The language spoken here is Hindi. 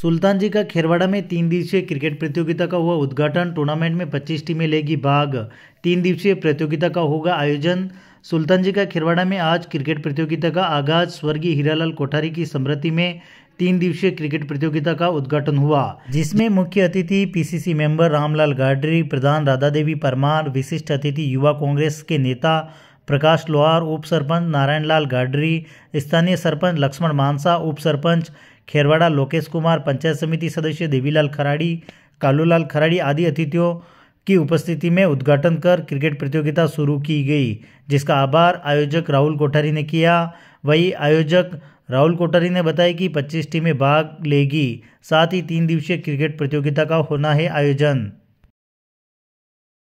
सुल्तान जी का खेरवाड़ा में तीन दिवसीय क्रिकेट प्रतियोगिता का हुआ उद्घाटन टूर्नामेंट में 25 टीमें लेगी भाग तीन दिवसीय प्रतियोगिता का होगा आयोजन सुल्तान जी का खेरवाड़ा में आज क्रिकेट प्रतियोगिता का आगाज स्वर्गीय हीरालाल कोठारी की स्मृति में तीन दिवसीय क्रिकेट प्रतियोगिता का उद्घाटन हुआ जिसमें मुख्य अतिथि पीसीसी मेंबर रामलाल गाडरी प्रधान राधा देवी परमार विशिष्ट अतिथि युवा कांग्रेस के नेता प्रकाश लोहार उप सरपंच नारायण लाल गाडरी स्थानीय सरपंच लक्ष्मण मानसा उप सरपंच खेरवाड़ा लोकेश कुमार पंचायत समिति सदस्य देवीलाल खराड़ी कालूलाल खराड़ी आदि अतिथियों की उपस्थिति में उद्घाटन कर क्रिकेट प्रतियोगिता शुरू की गई जिसका आभार आयोजक राहुल कोठारी ने किया वही आयोजक राहुल कोठारी ने बताया कि 25 टीमें भाग लेगी साथ ही तीन दिवसीय क्रिकेट प्रतियोगिता का होना है आयोजन